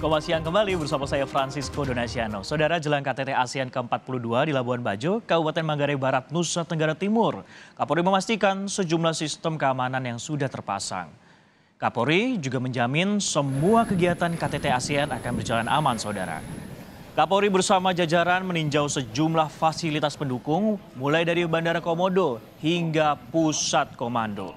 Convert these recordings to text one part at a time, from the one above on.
Kompas siang kembali bersama saya Francisco Donasiano. Saudara jelang KTT ASEAN ke-42 di Labuan Bajo, Kabupaten Manggarai Barat, Nusa Tenggara Timur. Kapolri memastikan sejumlah sistem keamanan yang sudah terpasang. Kapolri juga menjamin semua kegiatan KTT ASEAN akan berjalan aman, saudara. Kapolri bersama jajaran meninjau sejumlah fasilitas pendukung, mulai dari Bandara Komodo hingga Pusat Komando.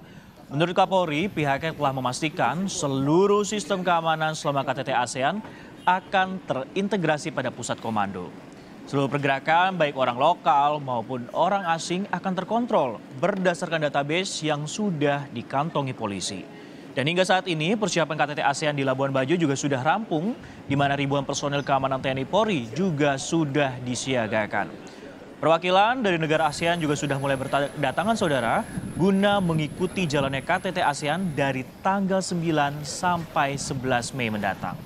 Menurut Kapolri, pihaknya telah memastikan seluruh sistem keamanan selama KTT ASEAN akan terintegrasi pada pusat komando. Seluruh pergerakan baik orang lokal maupun orang asing akan terkontrol berdasarkan database yang sudah dikantongi polisi. Dan hingga saat ini persiapan KTT ASEAN di Labuan Bajo juga sudah rampung, di mana ribuan personel keamanan TNI Polri juga sudah disiagakan. Perwakilan dari negara ASEAN juga sudah mulai berdatangan saudara guna mengikuti jalannya KTT ASEAN dari tanggal 9 sampai 11 Mei mendatang.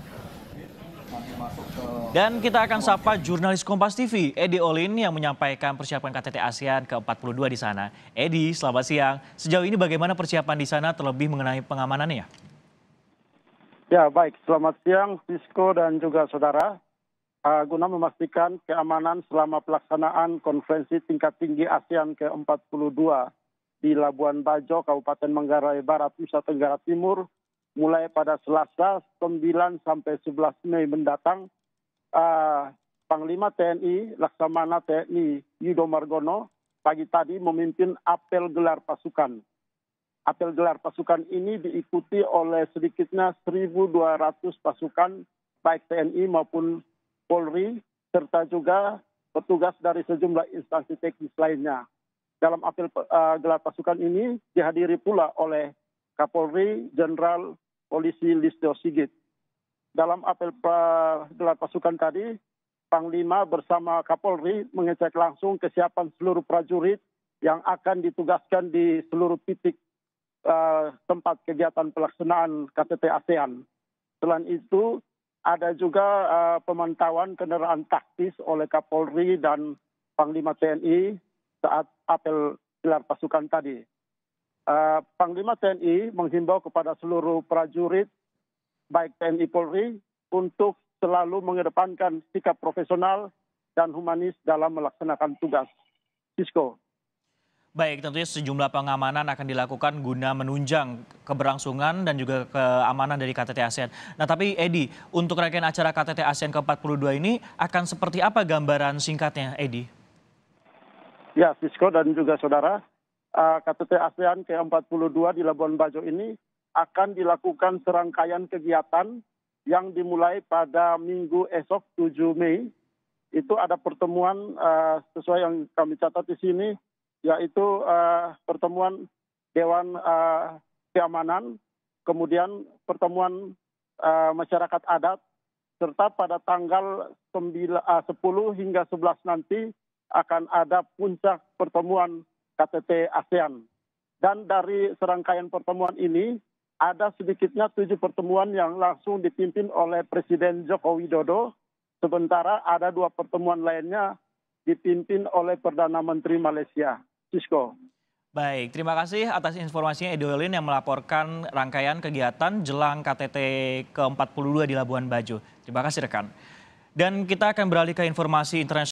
Dan kita akan sapa jurnalis Kompas TV, Edi Olin yang menyampaikan persiapan KTT ASEAN ke-42 di sana. Edi, selamat siang. Sejauh ini bagaimana persiapan di sana terlebih mengenai pengamanannya? Ya, baik. Selamat siang, Sisko dan juga saudara. Eh, guna memastikan keamanan selama pelaksanaan konferensi tingkat tinggi ASEAN ke-42 di Labuan Bajo, Kabupaten Manggarai Barat, Nusa Tenggara Timur, mulai pada Selasa 9 sampai 11 Mei mendatang. Uh, Panglima TNI Laksamana TNI Yudo Margono pagi tadi memimpin apel gelar pasukan. Apel gelar pasukan ini diikuti oleh sedikitnya 1.200 pasukan baik TNI maupun Polri, serta juga petugas dari sejumlah instansi teknis lainnya. Dalam apel uh, gelar pasukan ini dihadiri pula oleh Kapolri Jenderal Polisi Listio Sigit. Dalam apel eh, gelar pasukan tadi, Panglima bersama Kapolri mengecek langsung kesiapan seluruh prajurit yang akan ditugaskan di seluruh titik uh, tempat kegiatan pelaksanaan KTT ASEAN. Selain itu, ada juga uh, pemantauan kendaraan taktis oleh Kapolri dan Panglima TNI saat apel gelar pasukan tadi. Uh, Panglima TNI menghimbau kepada seluruh prajurit, baik TNI Polri, untuk selalu mengedepankan sikap profesional dan humanis dalam melaksanakan tugas. Sisko. Baik, tentunya sejumlah pengamanan akan dilakukan guna menunjang keberlangsungan dan juga keamanan dari KTT ASEAN. Nah, tapi Edi, untuk rangkaian acara KTT ASEAN ke-42 ini akan seperti apa gambaran singkatnya, Edi? Ya, Fisco dan juga saudara, eh, KTT ASEAN ke-42 di Labuan Bajo ini akan dilakukan serangkaian kegiatan yang dimulai pada minggu esok 7 Mei. Itu ada pertemuan eh, sesuai yang kami catat di sini yaitu uh, pertemuan Dewan uh, Keamanan, kemudian pertemuan uh, masyarakat adat, serta pada tanggal 9, uh, 10 hingga 11 nanti akan ada puncak pertemuan KTT ASEAN. Dan dari serangkaian pertemuan ini, ada sedikitnya tujuh pertemuan yang langsung dipimpin oleh Presiden Joko Widodo, sementara ada dua pertemuan lainnya dipimpin oleh Perdana Menteri Malaysia. Cisco. Baik, terima kasih atas informasinya Edolin yang melaporkan rangkaian kegiatan jelang KTT ke-42 di Labuan Bajo. Terima kasih rekan. Dan kita akan beralih ke informasi internasional.